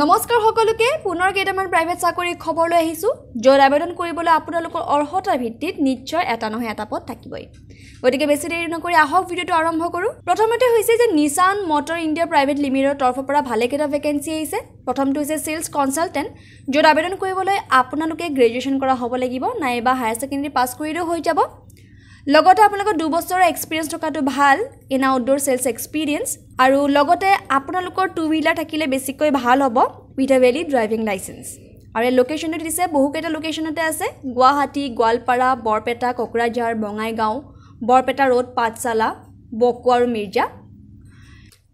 নমস্কাৰ সকলোকে পুনৰ কেইটামান প্ৰাইভেট চাকৰিৰ খবৰ লৈ আহিছোঁ য'ত আবেদন কৰিবলৈ আপোনালোকৰ অৰ্হতাৰ ভিত্তিত নিশ্চয় এটা নহয় এটা পথ থাকিবই গতিকে বেছি দেৰি নকৰি আহক ভিডিঅ'টো আৰম্ভ কৰোঁ প্ৰথমতে হৈছে যে নিচান মটৰ ইণ্ডিয়া প্ৰাইভেট লিমিটেডৰ তৰফৰ পৰা ভালেকেইটা ভেকেঞ্চি আহিছে প্ৰথমটো হৈছে ছেলছ কনচালটেণ্ট য'ত আবেদন কৰিবলৈ আপোনালোকে গ্ৰেজুৱেশ্যন কৰা হ'ব লাগিব নাইবা হায়াৰ ছেকেণ্ডেৰী পাছ কৰিলেও হৈ যাব লগতে আপোনালোকৰ দুবছৰৰ এক্সপিৰিয়েঞ্চ থকাটো ভাল ইন আউটডোৰ চেলছ এক্সপিৰিয়েঞ্চ আৰু লগতে আপোনালোকৰ টু হুইলাৰ থাকিলে বেছিকৈ ভাল হ'ব with a valid driving licence আৰু এই লোকেশ্যনটো দিছে বহুকেইটা লোকেশ্যনতে আছে গুৱাহাটী গোৱালপাৰা বৰপেটা কোকৰাঝাৰ বঙাইগাঁও বৰপেটা ৰোড পাঠশালা বকু আৰু মিৰ্জা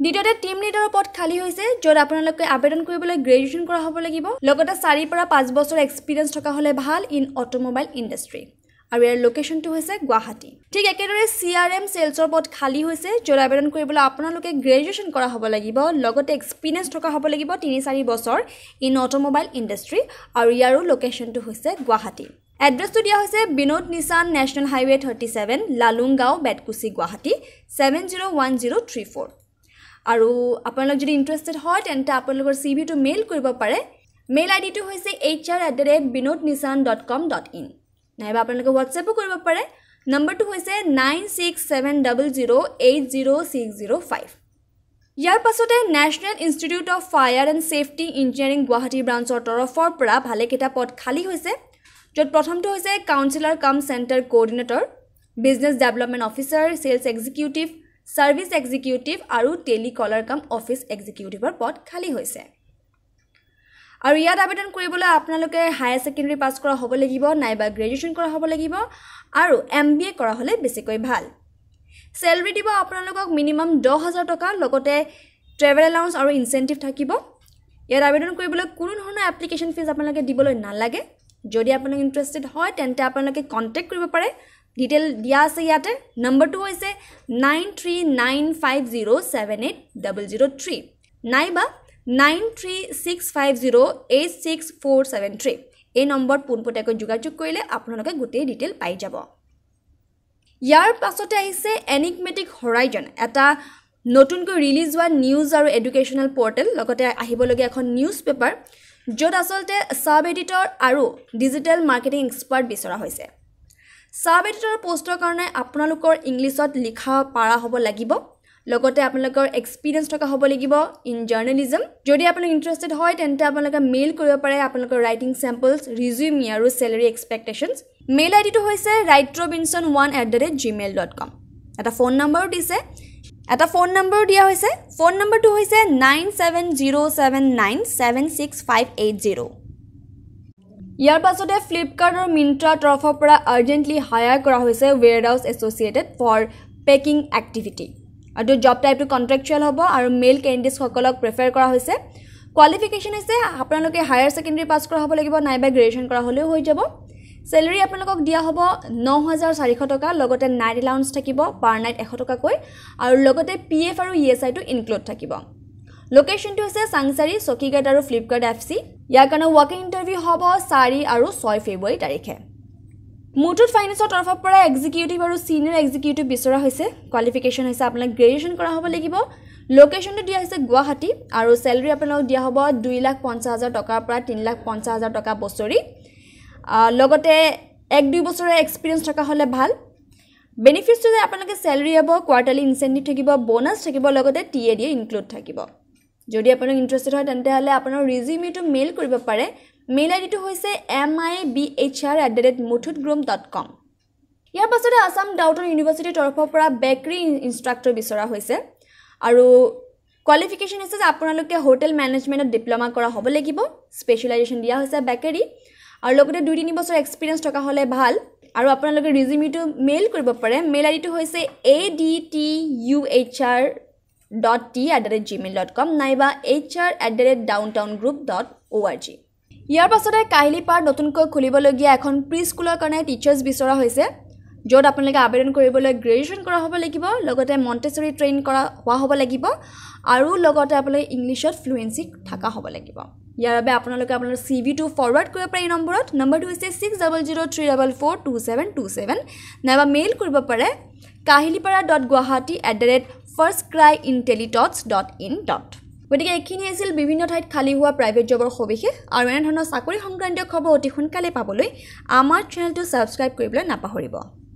দ্বিতীয়তে টিম লিডাৰৰ পথ খালী হৈছে য'ত আপোনালোকে আবেদন কৰিবলৈ গ্ৰেজুৱেশ্যন কৰা হ'ব লাগিব লগতে চাৰিৰ পৰা পাঁচ বছৰ এক্সপিৰিয়েঞ্চ থকা হ'লে ভাল ইন অট'মোবাইল ইণ্ডাষ্ট্ৰী আৰু ইয়াৰ লোকেশ্যনটো হৈছে গুৱাহাটী ঠিক একেদৰে চি আৰ এম চেলছৰ পদ খালী হৈছে য'ত আবেদন কৰিবলৈ আপোনালোকে গ্ৰেজুৱেশ্যন কৰা হ'ব লাগিব লগতে এক্সপিৰিয়েঞ্চ থকা হ'ব লাগিব তিনি চাৰি বছৰ ইন অট'মোবাইল ইণ্ডাষ্ট্ৰী আৰু ইয়াৰো লোকেশ্যনটো হৈছে গুৱাহাটী এড্ৰেছটো দিয়া হৈছে Binod Nishan national highway thirty seven Lalungaon Betkuchi Guwahati seven zero' one zero' three four আৰু আপোনালোক যদি ইণ্টাৰেষ্টেড হয় তেন্তে আপোনালোকৰ চি ভিটো মেইল কৰিব পাৰে মেইল আইডিটো হৈছে H R at the rate Binod Nishan dot com dot in নাইবা আপোনালোকে হোৱাটছএপো কৰিব পাৰে নম্বৰটো হৈছে nine six seven double zero' eight zero' six zero' five ইয়াৰ পাছতে National Institute of Fire and Safety Engineering Guwahati ব্ৰাঞ্চৰ তৰফৰ পৰা ভালেকেইটা পদ খালী হৈছে য'ত প্ৰথমটো হৈছে counsellor cum centre coordinator business development officer sales executive service executive আৰু টেলিকলাৰ কাম অফিচ এক্সিকিউটিভৰ পদ খালী হৈছে আৰু ইয়াত আবেদন কৰিবলৈ আপোনালোকে হায়াৰ ছেকেণ্ডেৰী পাছ কৰা হ'ব লাগিব নাইবা গ্ৰেজুৱেশ্যন কৰা হ'ব লাগিব আৰু এম বি এ কৰা হ'লে বেছিকৈ ভাল চেলেৰি দিব আপোনালোকক মিনিমাম দহ হাজাৰ টকা লগতে ট্ৰেভেল এলাউন্স আৰু ইনচেণ্টিভ থাকিব ইয়াত আবেদন কৰিবলৈ কোনো ধৰণৰ এপ্লিকেশ্যন ফিজ আপোনালোকে দিবলৈ নালাগে যদি আপোনালোক ইণ্টাৰেষ্টেড হয় তেন্তে আপোনালোকে কণ্টেক্ট কৰিব পাৰে ডিটেইল দিয়া আছে ইয়াতে নম্বৰটো হৈছে nine three nine five zero' seven eight double zero' three নাইবা nine three six five zero' eight six four seven three এই নম্বৰত পোনপটীয়াকৈ যোগাযোগ কৰিলে আপোনালোকে গোটেই ডিটেইল পাই যাব ইয়াৰ পাছতে আহিছে এনিকমেটিক হৰাইজন এটা নতুনকৈ ৰিলিজ হোৱা নিউজ আৰু এডুকেশ্যনেল পৰ্টেল লগতে আহিবলগীয়া এখন নিউজ পেপাৰ য'ত আচলতে ছাব এডিটৰ আৰু ডিজিটেল মাৰ্কেটিং এক্সপাৰ্ট বিচৰা হৈছে ছাব এডিটৰ প'ষ্টৰ কাৰণে আপোনালোকৰ ইংলিছত লিখা পাৰা হ'ব লাগিব লগতে আপোনালোকৰ এক্সপিৰিয়েঞ্চ থকা হ'ব লাগিব ইন জাৰ্ণেলিজম যদি আপোনালোক ইণ্টাৰেষ্টেড হয় তেন্তে আপোনালোকে মেইল কৰিব পাৰে আপোনালোকৰ ৰাইটিং চেম্পলছ ৰিজিউম আৰু চেলাৰী এক্সপেক্টেশ্যনছ মেইল আই ডিটো হৈছে writerobinson one at the rate Gmail dot com এটা ফোন নম্বৰো দিছে এটা ফোন নম্বৰো দিয়া হৈছে ফোন নম্বৰটো হৈছে nine seven zero' seven nine seven six five eight zero' ইয়াৰ পাছতে ফ্লিপকাৰ্ট আৰু মিন্ট্ৰাৰ তৰফৰ পৰা আৰ্জেণ্টলি হায়াৰ কৰা হৈছে ware house associated for packing activity আৰু জব টাইপটো কণ্ট্ৰেকচুৱেল হ'ব আৰু মেল কেণ্ডিডেটসকলক প্ৰেফাৰ কৰা হৈছে কোৱালিফিকেশ্যন হৈছে আপোনালোকে হায়াৰ ছেকেণ্ডেৰী পাছ কৰা হ'ব লাগিব নাইবা গ্ৰেজুৱেশ্যন কৰা হ'লেও হৈ যাব চেলেৰি আপোনালোকক দিয়া হ'ব ন হাজাৰ চাৰিশ টকা লগতে নাইট এলাউন্স থাকিব পাৰ নাইট এশ টকাকৈ আৰু লগতে পি এফ আৰু ই এছ আইটো ইনক্লুড থাকিব লোকেশ্যনটো হৈছে চাংচাৰী চকীগাৰ্ট আৰু ফ্লিপকাৰ্ট এফ চি ইয়াৰ কাৰণে ৱৰ্কিং ইণ্টাৰভিউ হ'ব চাৰি আৰু ছয় ফেব্ৰুৱাৰী তাৰিখে মুথুট ফাইনেন্সৰ তৰফৰ পৰা এক্সিকিউটিভ আৰু ছিনিয়ৰ এক্সিকিউটিভ বিচৰা হৈছে কোৱালিফিকেশ্যন হৈছে আপোনাক গ্ৰেজুৱেশ্যন কৰা হ'ব লাগিব লোকেশ্যনটো দিয়া হৈছে গুৱাহাটী আৰু চেলেৰি আপোনালোকক দিয়া হ'ব দুই লাখ পঞ্চাছ হাজাৰ টকাৰ পৰা তিনি লাখ পঞ্চাছ হাজাৰ টকা বছৰি লগতে এক দুই বছৰে এক্সপিৰিয়েঞ্চ থকা হ'লে ভাল বেনিফিটছটো যে আপোনালোকে চেলেৰি হ'ব কোৱাৰ্টাৰলি ইনচেণ্টিভ থাকিব বনাছ থাকিব লগতে টি এ ডি ইনক্লুড থাকিব যদি আপোনালোক ইণ্টাৰেষ্টেড হয় তেন্তেহ'লে আপোনাৰ ৰিজিউমিটো মেইল কৰিব পাৰে মেইল আই ডিটো হৈছে M I B H R at the rate Muthoot group dot com ইয়াৰ পাছতে আছাম ডাউটন ইউনিভাৰ্চিটিৰ তৰফৰ পৰা বেকাৰী ইনষ্ট্ৰাক্টৰ বিচৰা হৈছে আৰু কোৱালিফিকেশ্যন হৈছে যে আপোনালোকে হোটেল মেনেজমেণ্টত ডিপ্ল'মা কৰা হ'ব লাগিব স্পেচিয়েলাইজেশ্যন দিয়া হৈছে বেকাৰী আৰু লগতে দুই তিনি বছৰ এক্সপিৰিয়েঞ্চ থকা হ'লে ভাল আৰু আপোনালোকে ৰিজিউমিটো মেইল কৰিব পাৰে মেইল আই ডিটো হৈছে A D T U H R dot T at the rate Gmail dot com নাইবা H R at the rate down town group dot O' R G ইয়াৰ পাছতে কাহিলী পাৰ্ক নতুনকৈ খুলিবলগীয়া এখন প্ৰি স্কুলৰ কাৰণে টিচাৰ্ছ বিচৰা হৈছে য'ত আপোনালোকে আবেদন কৰিবলৈ গ্ৰেজুৱেশ্যন কৰা হ'ব লাগিব লগতে মণ্টেশ্বৰী ট্ৰেইন কৰা হোৱা হ'ব লাগিব আৰু লগতে আপোনালোকে ইংলিছত ফ্লুৱেঞ্চি থকা হ'ব লাগিব ইয়াৰ বাবে আপোনালোকে আপোনাৰ চি ভিটো ফৰৱাৰ্ড কৰিব পাৰে এই নম্বৰত নম্বৰটো হৈছে six double zero' three double four two seven two seven নাইবা মেইল কৰিব পাৰে Kahilipara dot Guwahati at the rate FirstCry in Intellitots dot in dot গতিকে এইখিনি আছিল বিভিন্ন ঠাইত খালী হোৱা প্ৰাইভেট জবৰ সবিশেষ আৰু এনেধৰণৰ চাকৰি সংক্ৰান্তীয় খবৰ অতি সোনকালে পাবলৈ আমাৰ চেনেলটো ছাবস্ক্ৰাইব কৰিবলৈ নাপাহৰিব